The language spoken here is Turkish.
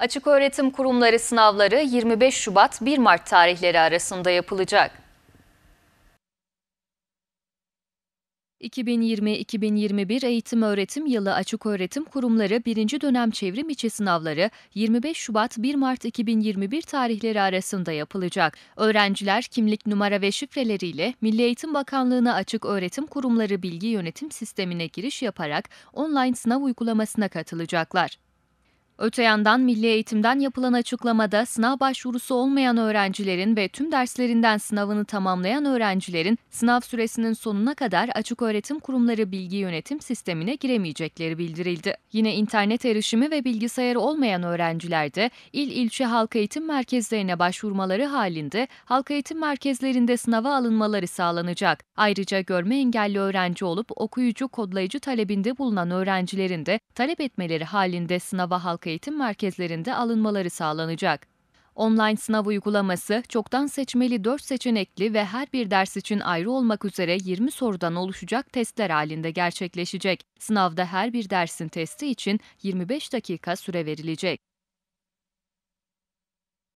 Açık öğretim kurumları sınavları 25 Şubat 1 Mart tarihleri arasında yapılacak. 2020-2021 eğitim öğretim yılı açık öğretim kurumları 1. dönem çevrim içi sınavları 25 Şubat 1 Mart 2021 tarihleri arasında yapılacak. Öğrenciler kimlik numara ve şifreleriyle Milli Eğitim Bakanlığı'na açık öğretim kurumları bilgi yönetim sistemine giriş yaparak online sınav uygulamasına katılacaklar. Öte yandan Milli Eğitim'den yapılan açıklamada sınav başvurusu olmayan öğrencilerin ve tüm derslerinden sınavını tamamlayan öğrencilerin sınav süresinin sonuna kadar açık öğretim kurumları bilgi yönetim sistemine giremeyecekleri bildirildi. Yine internet erişimi ve bilgisayarı olmayan öğrenciler de il ilçe halk eğitim merkezlerine başvurmaları halinde halk eğitim merkezlerinde sınava alınmaları sağlanacak. Ayrıca görme engelli öğrenci olup okuyucu kodlayıcı talebinde bulunan öğrencilerin de talep etmeleri halinde sınava halk eğitim merkezlerinde alınmaları sağlanacak. Online sınav uygulaması çoktan seçmeli 4 seçenekli ve her bir ders için ayrı olmak üzere 20 sorudan oluşacak testler halinde gerçekleşecek. Sınavda her bir dersin testi için 25 dakika süre verilecek.